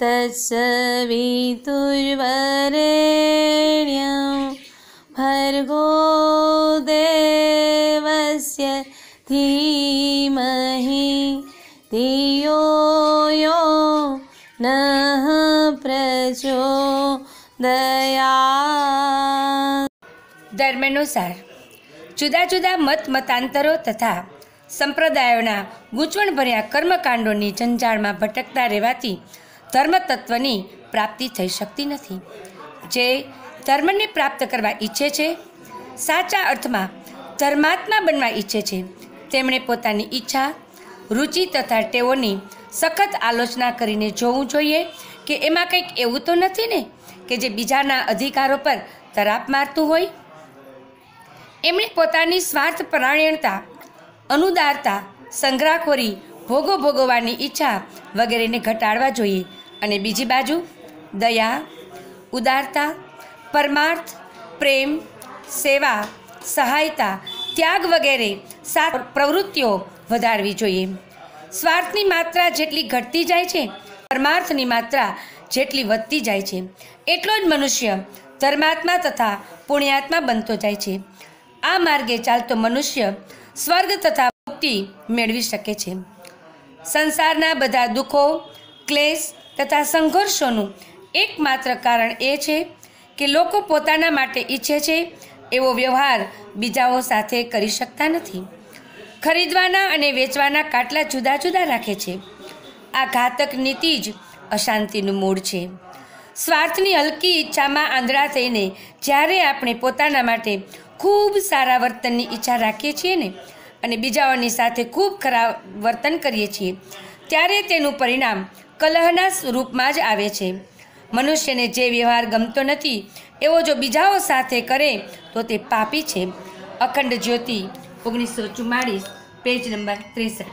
तत्सवितुर्वरेण्यं भर्गो देवस्य धीमहि धियो यो नः પ્રચોદયા ધર્માનુસાર જુદા જુદા મત મતાંતરો તથા સંપ્રદાયોના ગૂંચવણભર્યા કર્મકાંડોની જંજાળમાં ભટકતા રહેવાથી ધર્મ તત્વની પ્રાપ્તિ થઈ શકતી નથી જે ધર્મને પ્રાપ્ત કરવા ઈચ્છે છે સાચા અર્થમાં ધર્માત્મા બનવા ઈચ્છે છે તેમણે પોતાની ઈચ્છા રુચિ તથા ટેવોની સખત આલોચના કરીને જોવું જોઈએ કે એમાં કંઈક એવું તો નથી ને કે જે બીજાના અધિકારો પર તરાપ મારતું હોય એમણે પોતાની સ્વાર્થ પરાયણતા અનુદારતા સંગ્રહખોરી ભોગો ભોગવવાની ઈચ્છા વગેરેને ઘટાડવા જોઈએ અને બીજી બાજુ દયા ઉદારતા પરમાર્થ પ્રેમ સેવા સહાયતા ત્યાગ વગેરે સાત પ્રવૃત્તિઓ વધારવી જોઈએ સ્વાર્થની માત્રા જેટલી ઘટતી જાય છે પરમાર્થની માત્રા જેટલી વધતી જાય છે એટલો જ મનુષ્ય ધર્માત્મા તથા પુણ્યાત્મા બનતો જાય છે આ માર્ગે ચાલતો મનુષ્ય સ્વર્ગ તથા મુક્તિ મેળવી શકે છે સંસારના બધા દુઃખો ક્લેશ તથા સંઘર્ષોનું એકમાત્ર કારણ એ છે કે લોકો પોતાના માટે ઈચ્છે છે એવો વ્યવહાર બીજાઓ સાથે કરી શકતા નથી ખરીદવાના અને વેચવાના કાટલા જુદા જુદા રાખે છે આ ઘાતક નીતિ જ અશાંતિનું મૂળ છે સ્વાર્થની હલકી ઈચ્છામાં આંધળા થઈને જ્યારે આપણે પોતાના માટે ખૂબ સારા વર્તનની ઈચ્છા રાખીએ છીએ ને અને બીજાઓની સાથે ખૂબ ખરાબ વર્તન કરીએ છીએ ત્યારે તેનું પરિણામ કલહના સ્વરૂપમાં જ આવે છે મનુષ્યને જે વ્યવહાર ગમતો નથી એવો જો બીજાઓ સાથે કરે તો તે પાપી છે અખંડ જ્યોતિ ઓગણીસો ચુમ્માળીસ પેજ નંબર ત્રેસઠ